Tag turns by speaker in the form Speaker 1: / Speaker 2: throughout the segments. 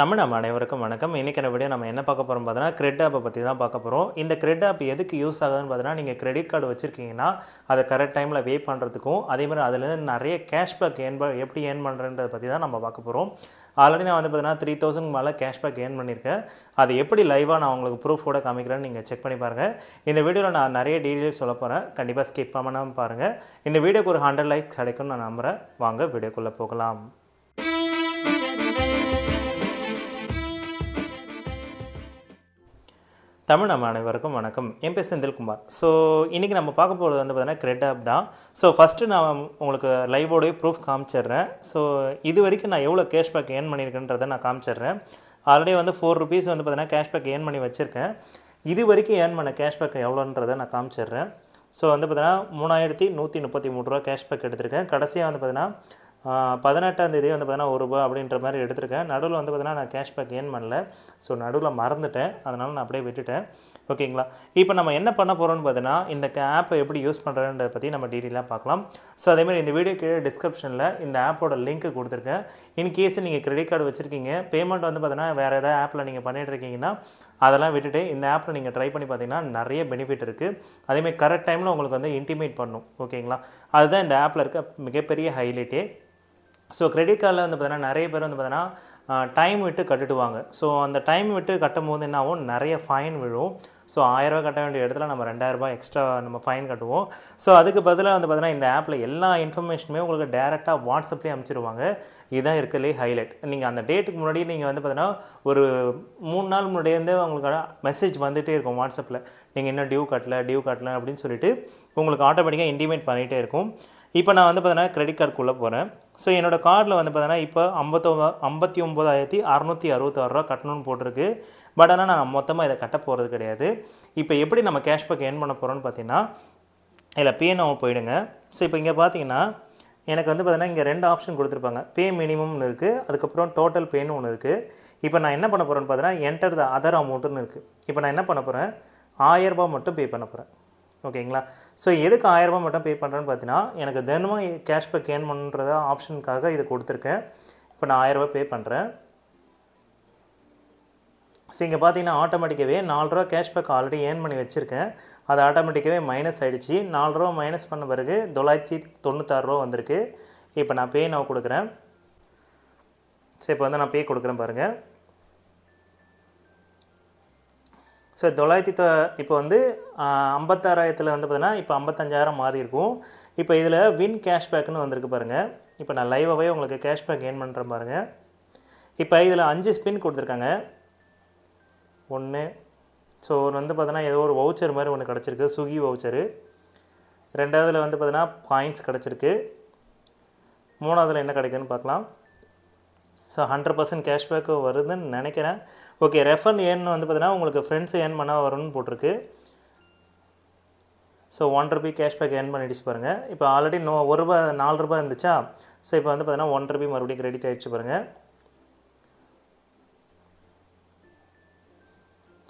Speaker 1: தமிழம் அனைவருக்கும் வணக்கம் இன்றைக்கான வீடியோ நம்ம என்ன பார்க்க போகிறோம் பார்த்தீங்கன்னா கிரெட் ஆப்பை பற்றி தான் பார்க்க போகிறோம் இந்த கிரெட் ஆப் எதுக்கு யூஸ் ஆகுதுன்னு பார்த்தீங்கன்னா நீங்கள் கிரெடிட் கார்டு வச்சுருக்கீங்கன்னா அதை கரெக்ட் டைமில் வே பண்ணுறதுக்கும் அதே மாதிரி அதுலேருந்து நிறைய கேஷ்பேக் ஏன் எப்படி ஏர்ன் பண்ணுறன்றத பற்றி தான் நம்ம பார்க்க போகிறோம் ஆல்ரெடி நான் வந்து பார்த்தீங்கன்னா த்ரீ தௌசண்ட் மேலே கேஷ்பேக் ஏர்ன் பண்ணியிருக்கேன் அது எப்படி லைவாக நான் உங்களுக்கு ப்ரூஃபோட காமிக்கிறேன்னு நீங்கள் செக் பண்ணி பாருங்கள் இந்த வீடியோவில் நான் நிறைய டீட்டெயில்ஸ் சொல்ல போகிறேன் கண்டிப்பாக ஸ்கிப் பண்ணாமல் பாருங்கள் இந்த வீடியோக்கு ஒரு ஹண்ட்ரட் லைக்ஸ் கிடைக்கும்னு நான் நம்புகிறேன் வாங்க வீடியோக்குள்ளே போகலாம் தமிழ் நம்ம அனைவருக்கும் வணக்கம் என் பேர் செந்தில்குமார் ஸோ இன்றைக்கி நம்ம பார்க்க போகிறது வந்து பார்த்தீங்கன்னா கிரெட் ஆப் தான் ஸோ ஃபஸ்ட்டு நான் உங்களுக்கு லைவோடைய ப்ரூஃப் காமிச்சிடுறேன் ஸோ இது வரைக்கும் நான் எவ்வளோ கேஷ்பேக் ஏர்ன் பண்ணியிருக்கேன்றதை நான் காமிச்சிடுறேன் ஆல்ரெடி வந்து ஃபோர் ருபீஸ் வந்து பார்த்தீங்கன்னா கேஷ்பேக் ஏர்ன் பண்ணி வச்சுருக்கேன் இது வரைக்கும் ஏர்ன் பண்ண கேஷ்பேக் எவ்வளோன்றதை நான் காமிச்சிடுறேன் ஸோ வந்து பார்த்தீங்கன்னா மூணாயிரத்தி நூற்றி முப்பத்தி மூணு ரூபா கேஷ்பேக் எடுத்திருக்கேன் கடைசியாக வந்து பார்த்தீங்கன்னா பதினெட்டாம் தேதி வந்து பார்த்தீங்கன்னா ஒரு ரூபா அப்படின்ற மாதிரி எடுத்திருக்கேன் நடுவில் வந்து பார்த்தீங்கன்னா நான் கேஷ்பேக் ஏன் பண்ணல ஸோ நடுவில் மறந்துட்டேன் அதனால் நான் அப்படியே விட்டுட்டேன் ஓகேங்களா இப்போ நம்ம என்ன பண்ண போகிறோம்னு பார்த்தீங்கன்னா இந்த ஆப்பை எப்படி யூஸ் பண்ணுறதுன்றதை பற்றி நம்ம டீட்டெயிலாக பார்க்கலாம் ஸோ அதேமாதிரி இந்த வீடியோ கீழே டிஸ்கிரிப்ஷனில் இந்த ஆப்போட லிங்க் கொடுத்துருக்கேன் இன்கேஸ் நீங்கள் கிரெடிட் கார்டு வச்சுருக்கீங்க பேமெண்ட் வந்து பார்த்தீங்கன்னா வேறு ஏதாவது ஆப்பில் நீங்கள் பண்ணிகிட்ருக்கீங்கன்னா அதெல்லாம் விட்டுட்டு இந்த ஆப்பில் நீங்கள் ட்ரை பண்ணி பார்த்தீங்கன்னா நிறைய பெனிஃபிட் இருக்குது அதேமாதிரி கரெக்ட் டைமில் உங்களுக்கு வந்து இன்டிமேட் பண்ணும் ஓகேங்களா அதுதான் இந்த ஆப்பில் இருக்க மிகப்பெரிய ஹைலைட்டே ஸோ கிரெடிட் கார்டில் வந்து பார்த்தீங்கன்னா நிறைய பேர் வந்து பார்த்தீங்கன்னா டைம் விட்டு கட்டுவாங்க ஸோ அந்த டைம் விட்டு கட்டும் போது என்ன நிறைய ஃபைன் விழும் ஸோ ஆயிரரூபா கட்ட வேண்டிய இடத்துல நம்ம ரெண்டாயிரரூபா எக்ஸ்ட்ரா நம்ம ஃபைன் கட்டுவோம் ஸோ அதுக்கு பதிலாக வந்து பார்த்தீங்கன்னா இந்த ஆப்பில் எல்லா இன்ஃபர்மேஷனுமே உங்களுக்கு டேரெக்டாக வாட்ஸ்அப்லேயே அனுப்பிச்சிருவாங்க இதுதான் இருக்கிறதுலே ஹைலைட் நீங்கள் அந்த டேட்டுக்கு முன்னாடி நீங்கள் வந்து பார்த்தீங்கன்னா ஒரு மூணு நாள் முன்னாடியே உங்களுக்கு மெசேஜ் வந்துகிட்டே இருக்கும் வாட்ஸ்அப்பில் நீங்கள் இன்னும் டியூ கட்டலை டியூ கட்டலை அப்படின்னு சொல்லிட்டு உங்களுக்கு ஆட்டோமேட்டிக்காக இன்டிமேட் பண்ணிகிட்டே இருக்கும் இப்போ நான் வந்து பார்த்தீங்கன்னா கிரெடிட் கார்டுக்குள்ளே போகிறேன் ஸோ என்னோடய கார்டில் வந்து பார்த்தீங்கன்னா இப்போ ஐம்பத்தொம்ப ஐம்பத்தி ஒம்பதாயிரத்தி அறநூற்றி ரூபா கட்டணும்னு போட்டிருக்கு பட் ஆனால் நான் மொத்தமாக இதை கட்ட போகிறது கிடையாது இப்போ எப்படி நம்ம கேஷ்பேக் ஏன் பண்ண போகிறோன்னு பார்த்தீங்கன்னா இதில் பேனாவை போயிடுங்க ஸோ இப்போ இங்கே பார்த்தீங்கன்னா எனக்கு வந்து பார்த்தீங்கன்னா இங்கே ரெண்டு ஆப்ஷன் கொடுத்துருப்பாங்க பே மினிமம்னு இருக்குது அதுக்கப்புறம் டோட்டல் பேன்னு ஒன்று இருக்குது இப்போ நான் என்ன பண்ண போகிறேன்னு பார்த்தீங்கன்னா என்டர் த அதர் அமௌண்ட்டுன்னு இருக்குது இப்போ நான் என்ன பண்ண போகிறேன் ஆயரரூபா மட்டும் பே பண்ண போகிறேன் ஓகேங்களா ஸோ எதுக்கு ஆயிரரூபா மட்டும் பே பண்ணுறேன்னு பார்த்தீங்கன்னா எனக்கு தினமும் கேஷ்பேக் ஏர்ன் பண்ணுறத ஆப்ஷனுக்காக இது கொடுத்துருக்கேன் இப்போ நான் ஆயிரரூபா பே பண்ணுறேன் ஸோ இங்கே பார்த்தீங்கன்னா ஆட்டோமேட்டிக்காகவே நாலுரூவா கேஷ்பேக் ஆல்ரெடி ஏர்ன் பண்ணி வச்சுருக்கேன் அது ஆட்டோமேட்டிக்காகவே மைனஸ் ஆகிடுச்சு நாலுரூவா மைனஸ் பண்ண பிறகு தொள்ளாயிரத்தி தொண்ணூத்தாறுரூவா வந்திருக்கு இப்போ நான் பே நான் கொடுக்குறேன் ஸோ இப்போ வந்து நான் பே கொடுக்குறேன் பாருங்கள் ஸோ தொள்ளாயிரத்தி தொ இப்போ வந்து ஐம்பத்தாறாயிரத்தில் வந்து பார்த்தீங்கன்னா இப்போ ஐம்பத்தஞ்சாயிரம் மாறி இருக்கும் இப்போ இதில் வின் கேஷ்பேக்னு வந்திருக்கு பாருங்கள் இப்போ நான் லைவாகவே உங்களுக்கு கேஷ்பேக் கெயின் பண்ணுறேன் பாருங்கள் இப்போ இதில் அஞ்சு ஸ்பின் கொடுத்துருக்காங்க ஒன்று ஸோ ஒன்று வந்து பார்த்தோன்னா ஏதோ ஒரு வவுச்சர் மாதிரி ஒன்று கிடச்சிருக்கு சுகி வவுச்சரு ரெண்டாவதில் வந்து பார்த்தீங்கன்னா பாயிண்ட்ஸ் கிடச்சிருக்கு மூணாவதில் என்ன கிடைக்குதுன்னு பார்க்கலாம் ஸோ ஹண்ட்ரட் பர்சன்ட் கேஷ்பேக்கு வருதுன்னு நினைக்கிறேன் ஓகே ரெஃபர் ஏன்னு வந்து பார்த்தீங்கன்னா உங்களுக்கு ஃப்ரெண்ட்ஸ் ஏர்ன் பண்ண வரும்னு போட்டிருக்கு so one rupee cashback earn பண்ணிடுச்சு பாருங்கள் இப்போ ஆல்ரெடி நோ ஒரு ரூபா நாலு ரூபா இருந்துச்சா ஸோ இப்போ வந்து பார்த்தீங்கன்னா ஒன் ருபி மறுபடியும் கிரெடிட் ஆகிடுச்சு பாருங்கள்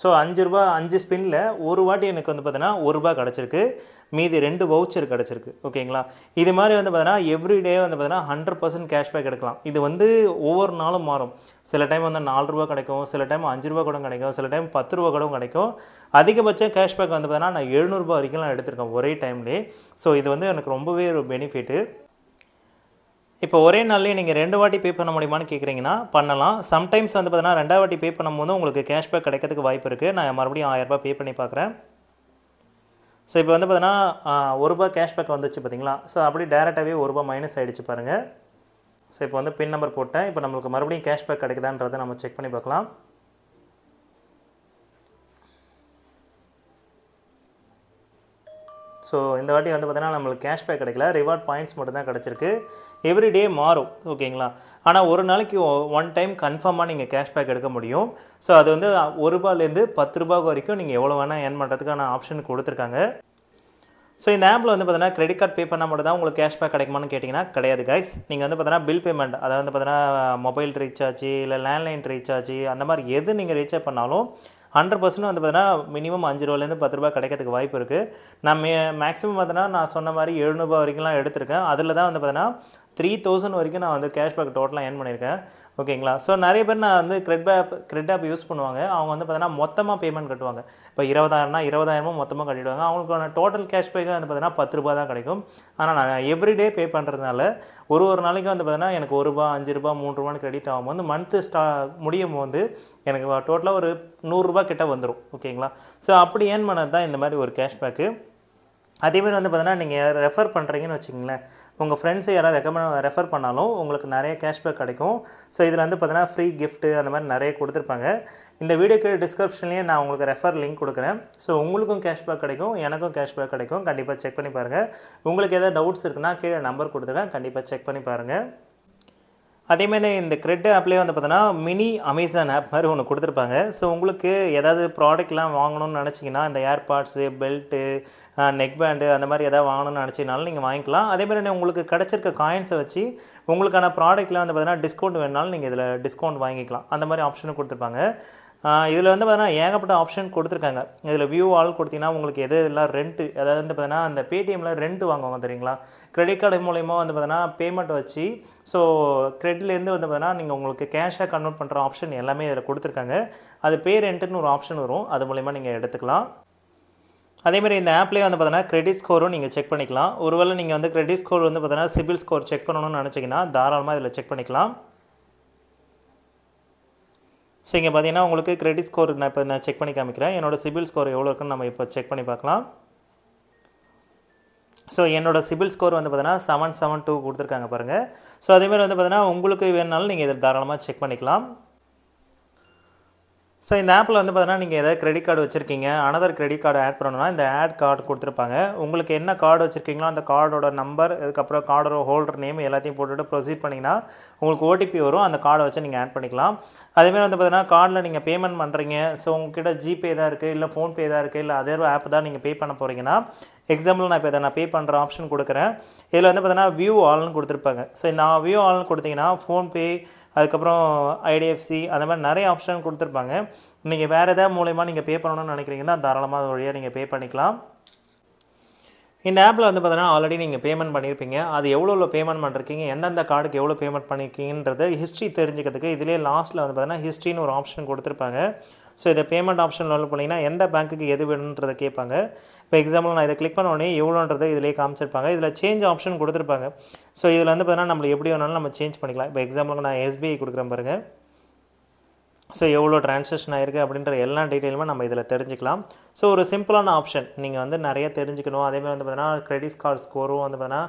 Speaker 1: ஸோ அஞ்சு ரூபா அஞ்சு ஸ்பின்னில் ஒரு வாட்டி எனக்கு வந்து பார்த்தீங்கன்னா ஒரு ரூபா கிடச்சிருக்கு மீதி ரெண்டு வவுச்சர் கிடச்சிருக்கு ஓகேங்களா இது மாதிரி வந்து பார்த்தீங்கன்னா எவ்ரிடே வந்து பார்த்தீங்கன்னா ஹண்ட்ரட் பர்சன்ட் கேஷ்பேக் எடுக்கலாம் இது வந்து ஒவ்வொரு நாளும் மாறும் சில டைம் வந்து நாலு ரூபா கிடைக்கும் சில டைம் அஞ்சு ரூபா கூட கிடைக்கும் சில டைம் பத்து ரூபா கூட கிடைக்கும் அதிகபட்சம் கேஷ்பேக் வந்து பார்த்தீங்கன்னா நான் எழுநூறுபா வரைக்கும் நான் எடுத்திருக்கேன் ஒரே டைம்லேயே ஸோ இது வந்து எனக்கு ரொம்பவே ஒரு பெனிஃபிட்டு இப்போ ஒரே நாள்லேயே நீங்கள் ரெண்டு வாட்டி பே பண்ண முடியுமான்னு கேட்குறீங்கன்னா பண்ணலாம் சம்டைம்ஸ் வந்து பார்த்தீங்கன்னா ரெண்டாவது வாட்டி பே பண்ணும்போது உங்களுக்கு கேஷ்பேக் கிடைக்கிறதுக்கு வாய்ப்பு இருக்குது நான் மறுபடியும் ஆயிரரூபா பே பண்ணி பார்க்குறேன் ஸோ இப்போ வந்து பார்த்தீங்கன்னா ஒரு ரூபா கேஷ்பேக் வந்துச்சு பார்த்தீங்களா ஸோ அப்படி டேரெக்டாகவே ஒரு ரூபா மைனஸ் ஆகிடுச்சு பாருங்கள் ஸோ இப்போ வந்து பின் நம்பர் போட்டேன் இப்போ நம்மளுக்கு மறுபடியும் கேஷ்பேக் கிடைக்குதான்றதை நம்ம செக் பண்ணி பார்க்கலாம் ஸோ இந்த வாட்டி வந்து பார்த்தீங்கன்னா நம்மளுக்கு கேஷ்பேக் கிடைக்கல ரிவார்ட் பாயிண்ட்ஸ் மட்டும் தான் கிடச்சிருக்கு எவ்ரி டே மாறும் ஓகேங்களா ஆனால் ஒரு நாளைக்கு ஒன் டைம் கன்ஃபார்மாக நீங்கள் கேஷ்பேக் எடுக்க முடியும் ஸோ அது வந்து ஒரு ரூபாயிலேருந்து பத்து ரூபா வரைக்கும் நீங்கள் எவ்வளோ வேணால் ஏன் பண்ணுறதுக்கான ஆப்ஷன் கொடுத்துருக்காங்க ஸோ இந்த ஆப்பில் வந்து பார்த்தீங்கன்னா கிரெடிட் கார்டு பே பண்ணால் மட்டும் தான் உங்களுக்கு கேஷ்பேக் கிடைக்குமான்னு கேட்டிங்கன்னா கிடையாது கைஸ் நீங்கள் வந்து பார்த்தீங்கன்னா பில் பேமெண்ட் அதாவது வந்து பார்த்தீங்கன்னா மொபைல் ரீசார்ஜ் இல்லை லேண்ட்லைன் ரீசார்ஜ் அந்த மாதிரி எது நீங்கள் ரீசார்ஜ் பண்ணாலும் ஹண்ட்ரட் பர்சன்ட் வந்து பார்த்தீங்கன்னா மினிமம் அஞ்சு ரூபாலேருந்து பத்து ரூபா கிடைக்கிறதுக்கு வாய்ப்பு இருக்குது நான் மே மேக்ஸிமம் பார்த்தீங்கன்னா நான் சொன்ன மாதிரி எழுநூறுபா வரைக்கும்லாம் எடுத்திருக்கேன் அதில் தான் வந்து பார்த்தீங்கன்னா த்ரீ தௌசண்ட் வரைக்கும் நான் வந்து கேஷ்பேக் டோட்டலாக ஏர்ன் பண்ணியிருக்கேன் ஓகேங்களா ஸோ நிறைய பேர் நான் வந்து CRED app CRED app use பண்ணுவாங்க அவங்க வந்து பார்த்தீங்கன்னா மொத்தமாக பேமெண்ட் கட்டுவாங்க இப்போ இருபதாயிரம்னா இருபதாயிரமும் மொத்தமாக கட்டிடுவாங்க அவங்களுக்கான டோட்டல் கேஷ்பேக்கு வந்து பார்த்தீங்கன்னா பத்து ரூபா தான் கிடைக்கும் ஆனால் நான் எவ்ரிடே பே பண்ணுறதுனால ஒரு ஒரு நாளைக்கு வந்து பார்த்தீங்கன்னா எனக்கு ஒரு ரூபா அஞ்சு ரூபா மூணு ரூபான்னு கிரெடிட் ஆகும்போது மந்த்து ஸ்டா முடியும் போது எனக்கு டோட்டலாக ஒரு நூறுரூபா கிட்டே வந்துடும் ஓகேங்களா ஸோ அப்படி ஏர்ன் பண்ணது தான் இந்த மாதிரி ஒரு கேஷ்பேக்கு அதே மாதிரி வந்து பார்த்தீங்கன்னா நீங்கள் ரெஃபர் பண்ணுறீங்கன்னு வச்சுக்கோங்களேன் உங்கள் ஃப்ரெண்ட்ஸை யாராவது ரெக்கமெண்ட் ரெஃபர் பண்ணாலும் உங்களுக்கு நிறைய கேஷ்பேக் கிடைக்கும் ஸோ இதில் வந்து பார்த்தீங்கன்னா ஃப்ரீ கிஃப்ட்டு அந்த மாதிரி நிறைய கொடுத்துருப்பாங்க இந்த வீடியோக்கு டிஸ்கிரிப்ஷன்லேயே நான் உங்களுக்கு ரெஃபர் லிங்க் கொடுக்குறேன் ஸோ உங்களுக்கும் கேஷ்பேக் கிடைக்கும் எனக்கும் கேஷ்பேக் கிடைக்கும் கண்டிப்பாக செக் பண்ணி பாருங்கள் உங்களுக்கு எதாவது டவுட்ஸ் இருக்குன்னா கீழே நம்பர் கொடுத்துருக்கேன் கண்டிப்பாக செக் பண்ணி பாருங்கள் அதேமாதிரி இந்த கிரெட் ஆப்லேயே வந்து பார்த்தோன்னா மினி அமேசான் ஆப் மாதிரி ஒன்று கொடுத்துருப்பாங்க ஸோ உங்களுக்கு ஏதாவது ப்ராடக்ட்லாம் வாங்கணும்னு நினச்சிங்கன்னா இந்த ஏர்பாட்ஸு பெல்ட்டு நெக் பேண்டு அந்த மாதிரி எதாவது வாங்கணும்னு நினச்சினாலும் நீங்கள் வாங்கிக்கலாம் அதே மாதிரி உங்களுக்கு கிடச்சிருக்க காயின்ஸை வச்சு உங்களுக்கான ப்ராடக்ட்லாம் வந்து பார்த்தீங்கன்னா டிஸ்கவுண்ட் வேணுனாலும் நீங்கள் இதில் டிஸ்கவுண்ட் வாங்கிக்கலாம் அந்த மாதிரி ஆப்ஷனும் கொடுத்துருப்பாங்க இதில் வந்து பார்த்தீங்கன்னா ஏகப்பட்ட ஆப்ஷன் கொடுத்துருக்காங்க இதில் வியூ ஆல் கொடுத்தீங்கன்னா உங்களுக்கு எது இதெல்லாம் ரெண்ட்டு அதாவது வந்து பார்த்தீங்கன்னா அந்த பேடிஎம்மில் ரெண்ட்டு வாங்குவாங்க தெரியுங்களா கிரெடிட் கார்டு மூலயமா வந்து பார்த்தீங்கன்னா பேமெண்ட் வச்சு ஸோ கிரெடிட்லேருந்து வந்து பார்த்தீங்கன்னா நீங்கள் உங்களுக்கு கேஷாக கன்வெர்ட் பண்ணுற ஆப்ஷன் எல்லாமே இதில் கொடுத்துருக்காங்க அது பே ரெண்ட்டுன்னு ஒரு ஆப்ஷன் வரும் அது மூலயமா நீங்கள் எடுத்துக்கலாம் அதேமாதிரி இந்த ஆப்லேயே வந்து பார்த்தீங்கன்னா கிரெடிட் ஸ்கோரும் நீங்கள் செக் பண்ணிக்கலாம் ஒருவேளை நீங்கள் வந்து கிரெடிட் ஸ்கோர் வந்து பார்த்தீங்கன்னா சிபில் ஸ்கோர் செக் பண்ணணும்னு நினச்சிங்கன்னா தாராளமாக இதில் செக் பண்ணிக்கலாம் ஸோ இங்கே பார்த்தீங்கன்னா உங்களுக்கு கிரெடிட் ஸ்கோர் நான் இப்போ நான் செக் பண்ணி காமிக்கிறேன் என்னோடய சிபில் ஸ்கோர் எவ்வளோ இருக்குன்னு நம்ம இப்போ செக் பண்ணி பார்க்கலாம் ஸோ என்னோடய சிபில் ஸ்கோர் வந்து பார்த்தீங்கன்னா செவன் செவன் டூ கொடுத்துருக்காங்க பாருங்கள் ஸோ அதேமாதிரி வந்து பார்த்தீங்கன்னா உங்களுக்கு வேணுனாலும் நீங்கள் இதில் தாராளமாக செக் பண்ணிக்கலாம் ஸோ இந்த ஆப்பில் வந்து பார்த்தீங்கன்னா நீங்கள் ஏதாவது கிரெடிட் கார்டு வச்சுருக்கீங்க அனதர் கிரெடிட் கார்டு ஆட் பண்ணணும்னா இந்த ஆட் கார்டு கொடுத்துருப்பாங்க உங்களுக்கு என்ன கார்டு வச்சுருக்கீங்களோ அந்த கார்டோட நம்பர் அதுக்கப்புறம் கார்டோட ஹோல்டர் நேம் எல்லாத்தையும் போட்டுட்டு ப்ரொசீட் பண்ணிங்கன்னா உங்களுக்கு ஓடிபி வரும் அந்த கார்டை வச்சு நீங்கள் ஆட் பண்ணிக்கலாம் அதேமாதிரி வந்து பார்த்தீங்கன்னா கார்டில் நீங்கள் பேமெண்ட் பண்ணுறீங்க ஸோ உங்ககிட்ட ஜிபே தான் இருக்குது இல்லை ஃபோன்பே தான் இருக்குது இல்லை அதே ஆப் தான் நீங்கள் பே பண்ண போகிறீங்கன்னா எக்ஸாம்பிள் நான் இப்போ இதை நான் பே பண்ணுற ஆப்ஷன் கொடுக்குறேன் இதில் வந்து பார்த்தீங்கன்னா வியூ ஆல்னு கொடுத்துருப்பாங்க ஸோ இந்த வியூ ஆல்னு கொடுத்தீங்கன்னா ஃபோன்பே அதுக்கப்புறம் ஐடிஎஃப்சி அந்த மாதிரி நிறைய ஆப்ஷன் கொடுத்துருப்பாங்க நீங்கள் வேறு எதாவது மூலயமா நீங்கள் பே பண்ணணும்னு நினைக்கிறீங்கன்னா தாராளமாக வழியாக நீங்கள் பே பண்ணிக்கலாம் இந்த ஆப்பில் வந்து பார்த்தீங்கன்னா ஆல்ரெடி நீங்கள் பேமெண்ட் பண்ணியிருப்பீங்க அது எவ்வளோ எவ்வளோ பேமெண்ட் பண்ணிருக்கீங்க எந்தெந்த கார்டுக்கு எவ்வளோ பேமெண்ட் பண்ணியிருக்கீங்கன்றது ஹிஸ்ட்ரி தெரிஞ்சுக்கிறதுக்கு இதிலே லாஸ்ட்டில் வந்து பார்த்தீங்கன்னா ஹிஸ்ட்ரின்னு ஒரு ஆப்ஷன் கொடுத்துருப்பாங்க ஸோ இதை பேமெண்ட் ஆப்ஷன் வந்து போனீங்கன்னா எந்த பேங்க்குக்கு எது வேணுன்றதை கேட்பாங்க இப்போ எக்ஸாம்பிள் நான் இதை கிளிக் உடனே எவ்வளோன்றதை இதிலே காமிச்சிருப்பாங்க இதில் சேஞ்ச் ஆப்ஷன் கொடுத்துருப்பாங்க ஸோ இதில் வந்து பார்த்தீங்கன்னா நம்மளுக்கு எப்படி வேணாலும் நம்ம சேஞ்ச் பண்ணிக்கலாம் இப்போ எக்ஸாம்பிளுக்கு நான் எஸ்பிஐ கொடுக்குறேன் பாருங்கள் ஸோ எவ்வளோ டிரான்சாக்ஷன் ஆயிருக்கு அப்படின்ற எல்லா டீட்டெயிலுமே நம்ம இதில் தெரிஞ்சுக்கலாம் ஸோ ஒரு சிம்பிளான ஆப்ஷன் நீங்கள் வந்து நிறைய தெரிஞ்சுக்கணும் அதேமாதிரி வந்து பார்த்தீங்கன்னா கிரெடிட் கார்டு ஸ்கோரும் வந்து பார்த்தீங்கன்னா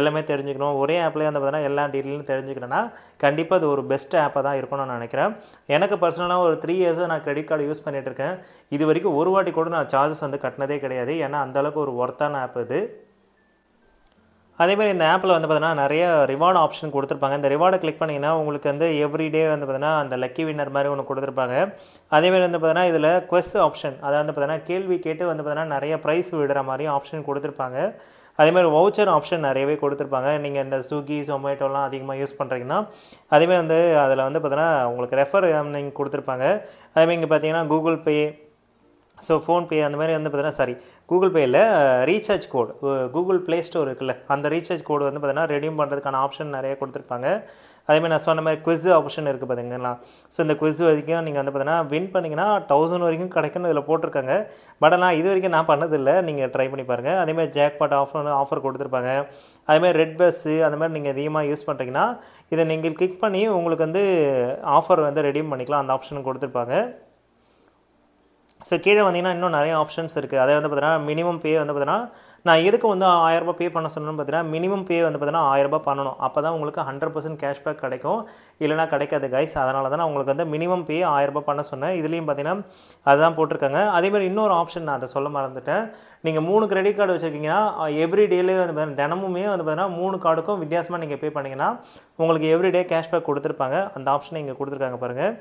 Speaker 1: எல்லாமே தெரிஞ்சுக்கணும் ஒரே ஆப்லேயே வந்து பார்த்தீங்கன்னா எல்லா டீட்டெயிலும் தெரிஞ்சுக்கணுன்னா கண்டிப்பாக அது ஒரு பெஸ்ட் ஆப்பாக தான் இருக்கும்னு நான் நினைக்கிறேன் எனக்கு பர்சனலாக ஒரு த்ரீ இயர்ஸாக நான் கிரெடிட் கார்டு யூஸ் பண்ணிகிட்ருக்கேன் இது வரைக்கும் ஒரு வாட்டி கூட நான் சார்ஜஸ் வந்து கட்டினதே கிடையாது ஏன்னா அந்தளவுக்கு ஒரு ஒர்த்தான ஆப் இது மாதிரி இந்த ஆப்பில் வந்து பார்த்தீங்கன்னா நிறைய ரிவார்டு ஆப்ஷன் கொடுத்துருப்பாங்க இந்த ரிவார்டை கிளிக் பண்ணிங்கன்னா உங்களுக்கு வந்து எவ்ரிடே வந்து பார்த்தீங்கன்னா அந்த லக்கி வின்னர் மாதிரி ஒன்று கொடுத்துருப்பாங்க அதேமாதிரி வந்து பார்த்தீங்கன்னா இதில் கொஸ் ஆப்ஷன் அதை வந்து பார்த்தீங்கன்னா கேள்வி கேட்டு வந்து பார்த்தீங்கன்னா நிறைய ப்ரைஸ் விடுற மாதிரியும் ஆப்ஷன் கொடுத்துருப்பாங்க அதேமாதிரி வவுச்சர் ஆப்ஷன் நிறையவே கொடுத்துருப்பாங்க நீங்கள் இந்த ஸ்விக்கி ஜொமேட்டோலாம் அதிகமாக யூஸ் பண்ணுறீங்கன்னா அதேமாதிரி வந்து அதில் வந்து பார்த்தீங்கன்னா உங்களுக்கு ரெஃபர் நீங்கள் கொடுத்துருப்பாங்க அதேமாதிரி இங்கே பார்த்தீங்கன்னா கூகுள் பே ஸோ ஃபோன்பே அந்த மாதிரி வந்து பார்த்தீங்கன்னா சாரி கூகுள் பேயில் recharge code Google play store இருக்குல்ல அந்த ரீசார்ஜ் கோடு வந்து பார்த்தீங்கன்னா ரெடியூம் பண்ணுறதுக்கான ஆப்ஷன் நிறைய கொடுத்துருப்பாங்க அதேமாதிரி நான் சொன்ன மாதிரி குவிஸ் ஆப்ஷன் இருக்குது பார்த்தீங்களா ஸோ இந்த குவிஸ் வரைக்கும் நீங்கள் வந்து பார்த்தீங்கன்னா வின் பண்ணிங்கன்னா தௌசண்ட் வரைக்கும் கிடைக்கும்னு இதில் போட்டிருக்காங்க பட் ஆனால் இது வரைக்கும் நான் பண்ணதில்லை நீங்கள் ட்ரை பண்ணி பாருங்கள் அதேமாதிரி ஜாக் பாட் ஆஃபர்னு ஆஃபர் கொடுத்துருப்பாங்க அதேமாதிரி ரெட் பஸ்ஸு அந்த மாதிரி நீங்கள் அதிகமாக யூஸ் பண்ணுறீங்கன்னா இதை நீங்கள் கிளிக் பண்ணி உங்களுக்கு வந்து ஆஃபர் வந்து ரெடியூம் பண்ணிக்கலாம் அந்த ஆப்ஷன் கொடுத்துருப்பாங்க ஸோ கீழே வந்தீங்கன்னா இன்னும் நிறைய ஆப்ஷன்ஸ் இருக்குது அதை வந்து பார்த்தீங்கன்னா மினிமம் பே வந்து பார்த்தீங்கன்னா நான் எதுக்கு வந்து ஆயிரரூபா பே பண்ண சொன்னேன்னு பார்த்தீங்கன்னா மினிமம் பே வந்து பார்த்தீங்கன்னா ஆயிரரூபா பண்ணணும் அப்போ தான் உங்களுக்கு ஹண்ட்ரட் பர்சன்ட் கேஷ்பேக் கிடைக்கும் இல்லைனா கிடைக்காது கைஸ் அதனால தான் நான் உங்களுக்கு வந்து மினிமம் பே ஆயிரரூபா பண்ண சொன்னேன் இதுலேயும் பார்த்தீங்கன்னா அதுதான் போட்டிருக்காங்க அதேமாதிரி இன்னொரு ஆப்ஷன் நான் அதை சொல்ல மறந்துட்டேன் நீங்கள் மூணு கிரெடிட் கார்டு வச்சுருக்கீங்கன்னா எவ்ரி டேலே வந்து பார்த்தீங்கன்னா தினமுமே வந்து பார்த்தீங்கன்னா மூணு கார்டுக்கும் வித்தியாசமாக நீங்கள் பே பண்ணிங்கன்னா உங்களுக்கு எவ்ரி டே கேஷ்பேக் கொடுத்துருப்பாங்க அந்த ஆப்ஷனை இங்கே கொடுத்துருக்காங்க பாருங்கள்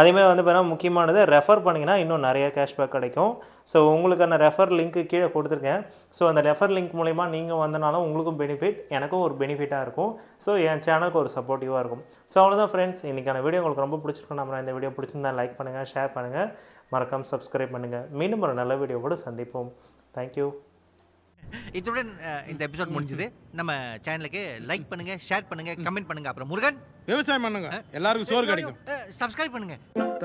Speaker 1: அதேமாதிரி வந்து பார்த்தீங்கன்னா முக்கியமானது ரெஃபர் பண்ணிங்கன்னா இன்னும் நிறைய கேஷ்பேக் கிடைக்கும் ஸோ உங்களுக்கான ரெஃபர் லிங்க்கு கீழே கொடுத்துருக்கேன் ஸோ அந்த ரெஃபர் லிங்க் மூலிமா நீங்கள் வந்தனாலும் உங்களுக்கும் பெனிஃபிட் எனக்கும் ஒரு பெனிஃபிட்டாக இருக்கும் ஸோ என் சேனலுக்கு ஒரு சப்போர்ட்டிவாக இருக்கும் ஸோ அவ்வளோதான் ஃப்ரெண்ட்ஸ் இன்றைக்கான வீடியோ உங்களுக்கு ரொம்ப பிடிச்சிருக்கும் நம்ம இந்த வீடியோ பிடிச்சிருந்தா லைக் பண்ணுங்கள் ஷேர் பண்ணுங்கள் மறக்காமல் சப்ஸ்கிரைப் பண்ணுங்கள் மீண்டும் ஒரு நல்ல வீடியோவோடு சந்திப்போம் தேங்க்யூ இத்துடன் இந்த எபிசோட் முடிஞ்சது நம்ம சேனலுக்கு லைக் பண்ணுங்க ஷேர் பண்ணுங்க கமெண்ட் பண்ணுங்க அப்புறம் முருகன் விவசாயம் பண்ணுங்க எல்லாருக்கும் சோறு கிடைக்கும் சப்ஸ்கிரைப் பண்ணுங்க